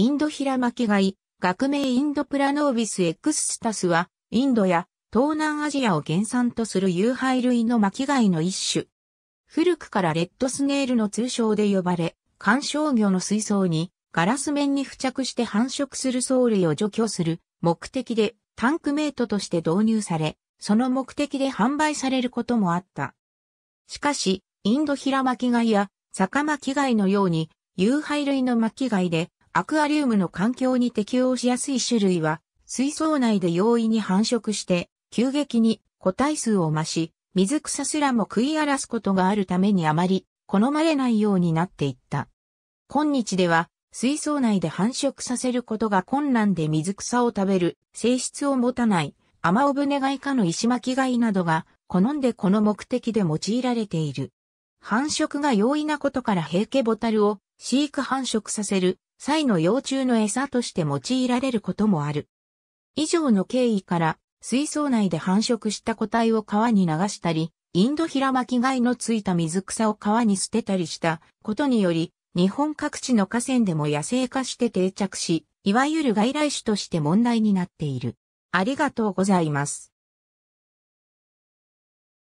インド平巻貝、学名インドプラノービスエクスタスは、インドや東南アジアを原産とする有廃類の巻貝の一種。古くからレッドスネールの通称で呼ばれ、観賞魚の水槽にガラス面に付着して繁殖する藻類を除去する目的でタンクメイトとして導入され、その目的で販売されることもあった。しかし、インドヒラ巻貝や坂巻貝のように有廃。類の巻貝でアクアリウムの環境に適応しやすい種類は、水槽内で容易に繁殖して、急激に個体数を増し、水草すらも食い荒らすことがあるためにあまり好まれないようになっていった。今日では、水槽内で繁殖させることが困難で水草を食べる性質を持たないアマオブネガイ科の石巻貝などが好んでこの目的で用いられている。繁殖が容易なことから平家ボタルを飼育繁殖させる際の幼虫の餌として用いられることもある。以上の経緯から、水槽内で繁殖した個体を川に流したり、インド平巻き貝のついた水草を川に捨てたりしたことにより、日本各地の河川でも野生化して定着し、いわゆる外来種として問題になっている。ありがとうございます。